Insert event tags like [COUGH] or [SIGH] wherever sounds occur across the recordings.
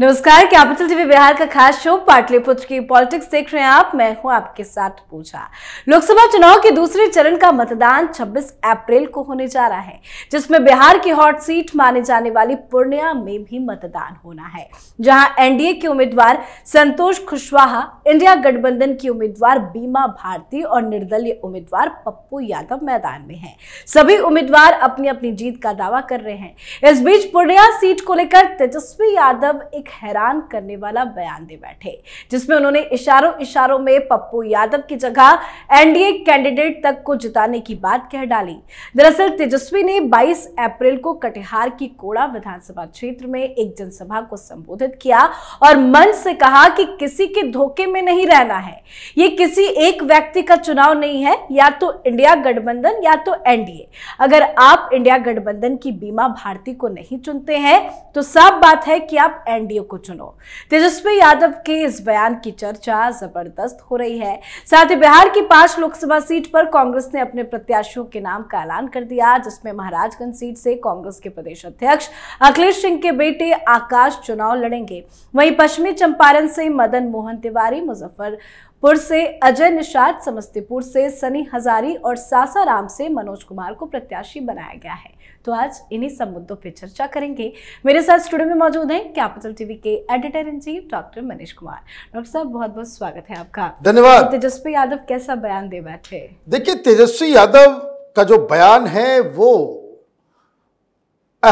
नमस्कार capital TV Bihar का खास शो पाटलिपुत्र की पॉलिटिक्स देख रहे हैं आप मैं हूं आपके साथ पूजा लोकसभा चुनाव के दूसरे चरण का मतदान 26 अप्रैल को होने जा रहा है जिसमें बिहार की हॉट सीट माने जाने वाली पूर्णिया में भी मतदान होना है जहां एनडीए के उम्मीदवार संतोष कुशवाहा इंडिया गठबंधन की उम्मीदवार बीमा भारती और निर्दलीय उम्मीदवार पप्पू यादव मैदान में है सभी उम्मीदवार अपनी अपनी जीत का दावा कर रहे हैं इस बीच पूर्णिया सीट को लेकर तेजस्वी यादव एक एक हैरान करने वाला बयान दे बैठे जिसमें उन्होंने इशारों इशारों में पप्पू यादव की जगह एनडीए कैंडिडेट तक को जिताने की बात कह डाली दरअसल तेजस्वी ने 22 अप्रैल को कटिहार की कोड़ा विधानसभा क्षेत्र में एक जनसभा को संबोधित किया और मंच से कहा कि किसी के धोखे में नहीं रहना है ये किसी एक व्यक्ति का चुनाव नहीं है या तो इंडिया गठबंधन या तो एनडीए अगर आप इंडिया गठबंधन की बीमा भारती को नहीं चुनते हैं तो साफ बात है कि आप एनडीए वीडियो को चुनो तेजस्वी यादव के इस बयान की चर्चा जबरदस्त हो रही है साथ ही बिहार की पांच लोकसभा सीट पर कांग्रेस ने अपने प्रत्याशियों के नाम का ऐलान कर दिया जिसमें महाराजगंज सीट से कांग्रेस के प्रदेश अध्यक्ष अखिलेश सिंह के बेटे आकाश चुनाव लड़ेंगे वहीं पश्चिमी चंपारण से मदन मोहन तिवारी मुजफ्फर पुर से अजय निषाद समस्तीपुर से सनी हजारी और सासाराम से मनोज कुमार को प्रत्याशी बनाया गया है तो आज इन्हीं सब मुद्दों पर चर्चा करेंगे मेरे साथ स्टूडियो में मौजूद हैं कैपिटल टीवी के editor in chief doctor Manish Kumar doctor साहब बहुत बहुत स्वागत है आपका धन्यवाद तो तेजस्वी यादव कैसा बयान दे बैठे देखिए तेजस्वी यादव का जो बयान है वो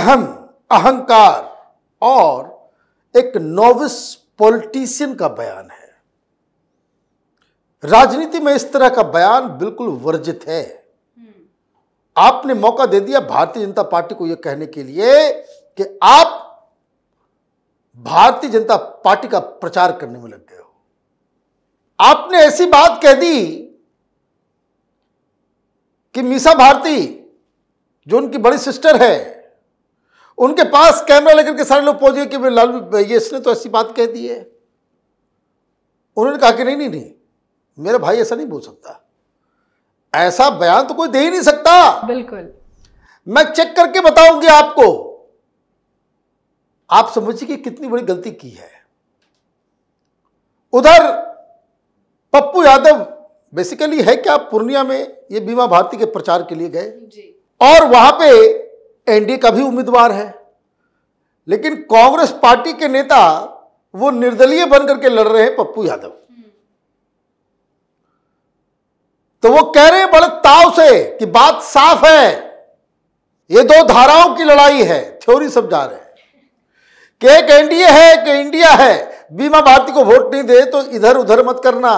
अहम अहंकार और एक नोविस पॉलिटिशियन का बयान है राजनीति में इस तरह का बयान बिल्कुल वर्जित है आपने मौका दे दिया भारतीय जनता पार्टी को यह कहने के लिए कि आप भारतीय जनता पार्टी का प्रचार करने में लग गए हो आपने ऐसी बात कह दी कि मीसा भारती जो उनकी बड़ी सिस्टर है उनके पास कैमरा लेकर के सारे लोग पहुंच गए कि लालू ये इसने तो ऐसी बात कह दी है उन्होंने कहा कि नहीं नहीं नहीं मेरा भाई ऐसा नहीं बोल सकता ऐसा बयान तो कोई दे ही नहीं सकता बिल्कुल मैं चेक करके बताऊंगी आपको आप समझिए कि कितनी बड़ी गलती की है उधर पप्पू यादव बेसिकली है क्या पूर्णिया में ये बीमा भारती के प्रचार के लिए गए और वहां पे एनडीए का भी उम्मीदवार है लेकिन कांग्रेस पार्टी के नेता वो निर्दलीय बनकर के लड़ रहे हैं पप्पू यादव तो वो कह रहे हैं बड़े ताव से कि बात साफ है ये दो धाराओं की लड़ाई है थ्योरी समझा रहे हैं कि एक एनडीए है एक इंडिया है बीमा भारती को वोट नहीं दे तो इधर उधर मत करना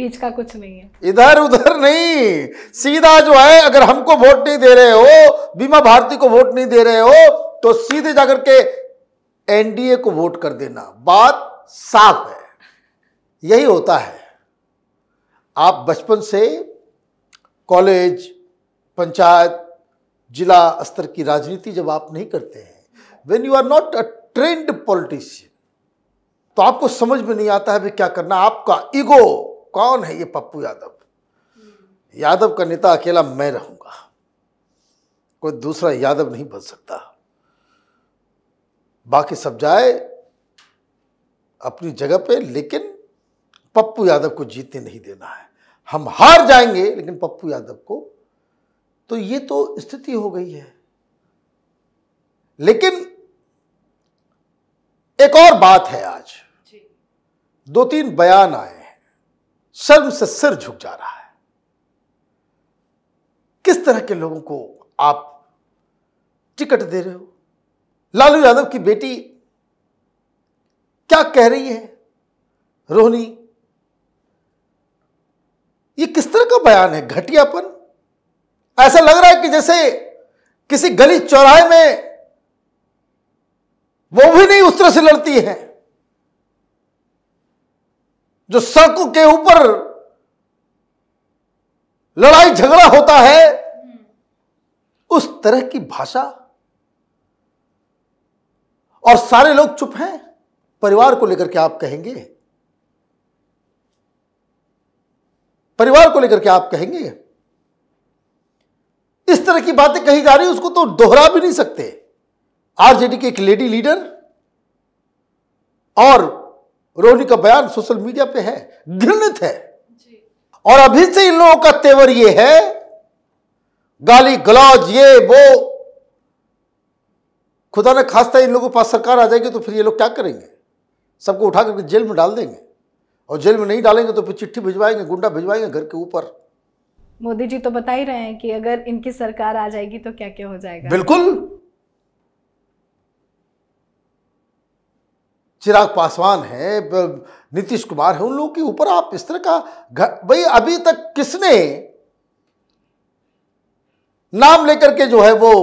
बीच का कुछ नहीं है इधर उधर नहीं सीधा जो है अगर हमको वोट नहीं दे रहे हो बीमा भारती को वोट नहीं दे रहे हो तो सीधे जाकर के एनडीए को वोट कर देना बात साफ है यही होता है आप बचपन से कॉलेज पंचायत जिला स्तर की राजनीति जब आप नहीं करते हैं when you are not a trained politician तो आपको समझ में नहीं आता है भी क्या करना आपका ईगो कौन है ये पप्पू यादव यादव का नेता अकेला मैं रहूंगा कोई दूसरा यादव नहीं बन सकता बाकी सब जाए अपनी जगह पे लेकिन पप्पू यादव को जीतने नहीं देना है हम हार जाएंगे लेकिन पप्पू यादव को तो ये तो स्थिति हो गई है लेकिन एक और बात है आज दो तीन बयान आए हैं शर्म से सिर झुक जा रहा है किस तरह के लोगों को आप टिकट दे रहे हो लालू यादव की बेटी क्या कह रही है रोहनी ये किस तरह का बयान है घटियापन ऐसा लग रहा है कि जैसे किसी गली चौराहे में वो भी नहीं उस तरह से लड़ती है जो सड़कों के ऊपर लड़ाई झगड़ा होता है उस तरह की भाषा और सारे लोग चुप हैं परिवार को लेकर के आप कहेंगे परिवार को लेकर के आप कहेंगे इस तरह की बातें कही जा रही उसको तो दोहरा भी नहीं सकते आरजेडी के एक लेडी लीडर और रोहनी का बयान सोशल मीडिया पे है घृणित है और अभी से इन लोगों का तेवर ये है गाली गलौज ये वो खुदा न खासता इन लोगों के पास सरकार आ जाएगी तो फिर ये लोग क्या करेंगे सबको उठा करके जेल में डाल देंगे और जेल में नहीं डालेंगे तो फिर चिट्ठी भिजवाएंगे गुंडा भिजवाएंगे घर के ऊपर मोदी जी तो बता ही रहे हैं कि अगर इनकी सरकार आ जाएगी तो क्या क्या हो जाएगा बिल्कुल चिराग पासवान है नीतीश कुमार है उन लोगों के ऊपर आप इस तरह का भाई अभी तक किसने नाम लेकर के जो है वो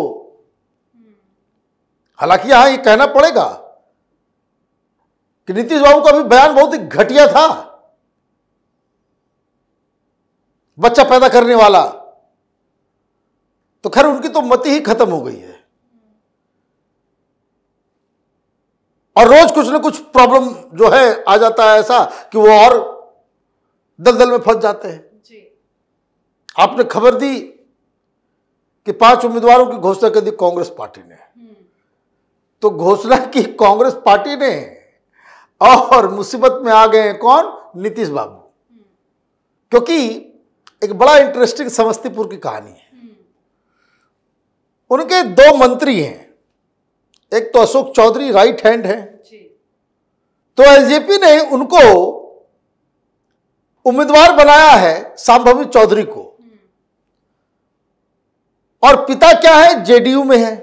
हालांकि यहां ये कहना पड़ेगा कि नीतीश बाबू का भी बयान बहुत ही घटिया था बच्चा पैदा करने वाला तो खैर उनकी तो मति ही खत्म हो गई है और रोज कुछ ना कुछ प्रॉब्लम जो है आ जाता है ऐसा कि वो और दलदल में फंस जाते हैं आपने खबर दी कि पांच उम्मीदवारों की घोषणा कर दी कांग्रेस पार्टी ने हम्म। तो घोषणा की कांग्रेस पार्टी ने और मुसीबत में आ गए कौन नीतीश बाबू क्योंकि एक बड़ा इंटरेस्टिंग समस्तीपुर की कहानी है उनके दो मंत्री हैं एक तो अशोक चौधरी राइट हैंड है तो एलजेपी ने उनको उम्मीदवार बनाया है सांभवी चौधरी को और पिता क्या है जेडीयू में है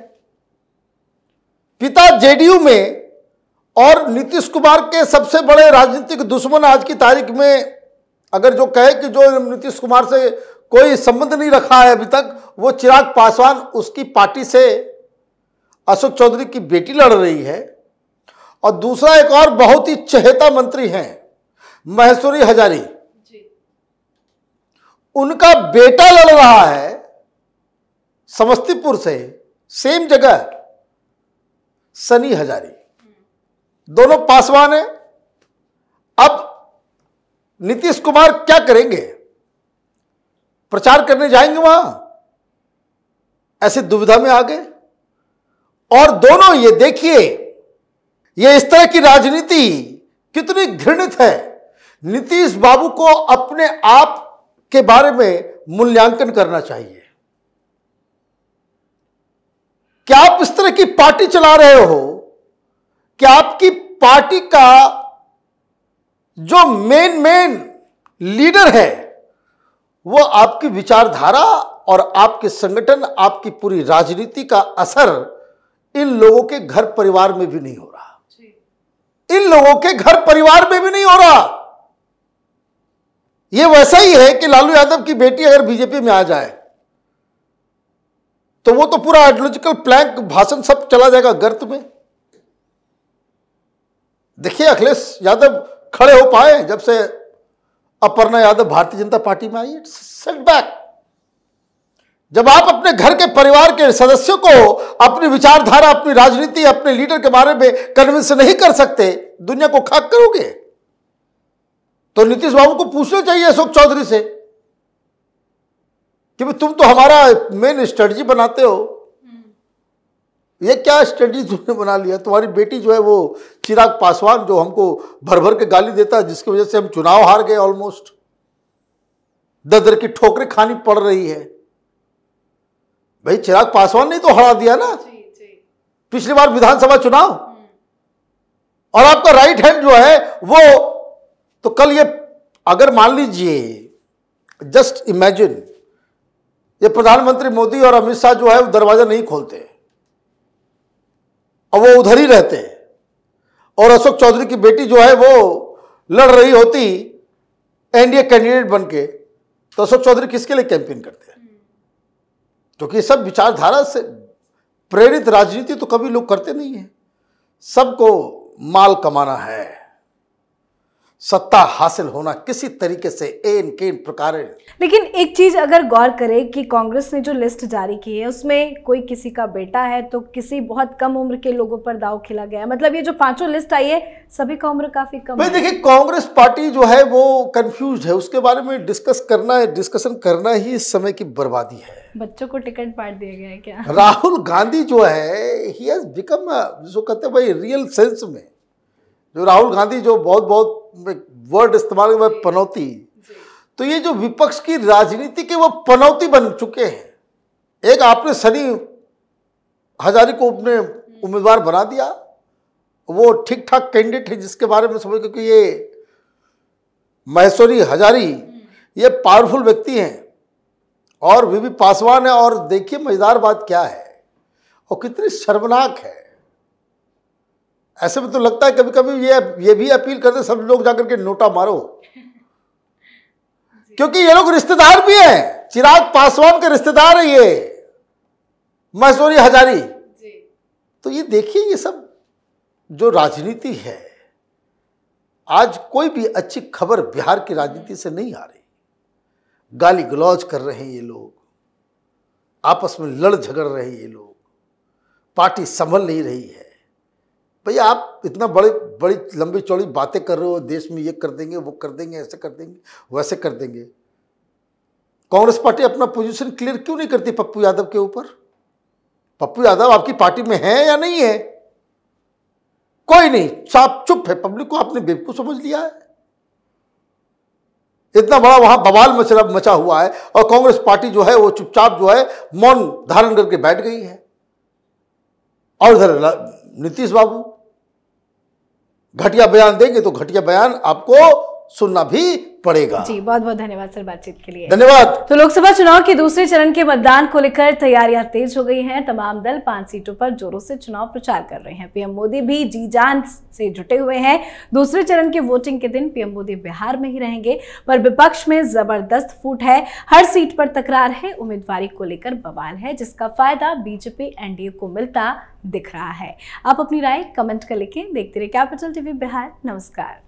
पिता जेडीयू में और नीतीश कुमार के सबसे बड़े राजनीतिक दुश्मन आज की तारीख में अगर जो कहे कि जो नीतीश कुमार से कोई संबंध नहीं रखा है अभी तक वो चिराग पासवान उसकी पार्टी से अशोक चौधरी की बेटी लड़ रही है और दूसरा एक और बहुत ही चहेता मंत्री हैं महेश्वरी हजारी उनका बेटा लड़ रहा है समस्तीपुर से सेम जगह सनी हजारी दोनों पासवान हैं अब नीतीश कुमार क्या करेंगे प्रचार करने जाएंगे वहां ऐसे दुविधा में आ गए और दोनों ये देखिए ये इस तरह की राजनीति कितनी घृणित है नीतीश बाबू को अपने आप के बारे में मूल्यांकन करना चाहिए क्या आप इस तरह की पार्टी चला रहे हो कि आपकी पार्टी का जो मेन मेन लीडर है वो आपकी विचारधारा और आपके संगठन आपकी पूरी राजनीति का असर इन लोगों के घर परिवार में भी नहीं हो रहा इन लोगों के घर परिवार में भी नहीं हो रहा यह वैसा ही है कि लालू यादव की बेटी अगर बीजेपी में आ जाए तो वो तो पूरा आइडियोलॉजिकल प्लैंक भाषण सब चला जाएगा गर्त में देखिए अखिलेश यादव खड़े हो पाए जब से अपर्णा यादव भारतीय जनता पार्टी में आई सेट सेटबैक जब आप अपने घर के परिवार के सदस्यों को अपनी विचारधारा अपनी राजनीति अपने लीडर के बारे में कन्विंस नहीं कर सकते दुनिया को खाक करोगे तो नीतीश बाबू को पूछना चाहिए अशोक चौधरी से कि तुम तो हमारा मेन स्ट्रेटजी बनाते हो ये क्या स्टडी तुमने बना लिया तुम्हारी बेटी जो है वो चिराग पासवान जो हमको भर भर के गाली देता है जिसकी वजह से हम चुनाव हार गए ऑलमोस्ट ददर की ठोकरे खानी पड़ रही है भाई चिराग पासवान ने तो हरा दिया ना पिछली बार विधानसभा चुनाव हम्म। और आपका राइट हैंड जो है वो तो कल ये अगर मान लीजिए जस्ट इमेजिन ये प्रधानमंत्री मोदी और अमित शाह जो है वो दरवाजा नहीं खोलते और वो उधर ही रहते और अशोक चौधरी की बेटी जो है वो लड़ रही होती एनडीए कैंडिडेट बन के तो अशोक चौधरी किसके लिए कैंपेन करते हैं क्योंकि सब विचारधारा से प्रेरित राजनीति तो कभी लोग करते नहीं हैं सबको माल कमाना है सत्ता हासिल होना किसी तरीके से एन के प्रकार लेकिन एक चीज अगर गौर करें कि कांग्रेस ने जो लिस्ट जारी की है उसमें कोई किसी का बेटा है तो किसी बहुत कम उम्र के लोगों पर दाव खेला गया मतलब ये जो पांचों लिस्ट आई है सभी का उम्र काफी कम भाई देखिए कांग्रेस पार्टी जो है वो कंफ्यूज है उसके बारे में डिस्कस करना है डिस्कशन करना ही इस समय की बर्बादी है बच्चों को टिकट बांट दिया गया है क्या राहुल गांधी जो है ही हैज बिकम जो कहते हैं भाई रियल सेंस में जो राहुल गांधी जो बहुत बहुत वर्ड इस्तेमाल हुआ पनौती तो ये जो विपक्ष की राजनीति के वो पनौती बन चुके हैं एक आपने सनी हजारी को अपने हम्म। उम्मीदवार बना दिया वो ठीक ठाक कैंडिडेट है जिसके बारे में समझ क्योंकि ये महेश्वरी हजारी हम्म। ये पावरफुल व्यक्ति हैं और वी पासवान है और देखिए मजेदार बात क्या है और कितनी शर्मनाक है ऐसे में तो लगता है कभी कभी ये ये भी अपील करते सब लोग जाकर के नोटा मारो [LAUGHS] क्योंकि ये लोग रिश्तेदार भी हैं चिराग पासवान के रिश्तेदार है ये मैसूरी हजारी तो ये देखिए ये सब जो राजनीति है आज कोई भी अच्छी खबर बिहार की राजनीति से नहीं आ रही गाली गलौज कर रहे हैं ये लोग आपस में लड़ झगड़ रहे हैं ये लोग पार्टी संभल नहीं रही है भैया आप इतना बड़े बड़ी लंबी चौड़ी बातें कर रहे हो देश में ये कर देंगे वो कर देंगे ऐसे कर देंगे वैसे कर देंगे कांग्रेस पार्टी अपना पोजीशन क्लियर क्यों नहीं करती पप्पू यादव के ऊपर पप्पू यादव आपकी पार्टी में है या नहीं है कोई नहीं साफ चुप है पब्लिक को आपने बेवकूफ समझ लिया है इतना बड़ा वहां बवाल मचा मचा हुआ है और कांग्रेस पार्टी जो है वो चुपचाप जो है मौन धारण करके बैठ गई है और इधर नीतीश बाबू घटिया बयान देंगे तो घटिया बयान आपको सुनना भी पड़ेगा जी बहुत बहुत धन्यवाद सर बातचीत के लिए धन्यवाद तो लोकसभा चुनाव के दूसरे चरण के मतदान को लेकर तैयारियां तेज हो गई हैं तमाम दल पांच सीटों पर जोरों से चुनाव प्रचार कर रहे हैं पीएम मोदी भी जी जान से जुटे हुए हैं दूसरे चरण के वोटिंग के दिन पीएम मोदी बिहार में ही रहेंगे पर विपक्ष में जबरदस्त फूट है हर सीट पर तकरार है उम्मीदवारी को लेकर बवाल है जिसका फायदा बीजेपी एनडीए को मिलता दिख रहा है आप अपनी राय कमेंट कर लिखे देखते रहे कैपिटल टीवी बिहार नमस्कार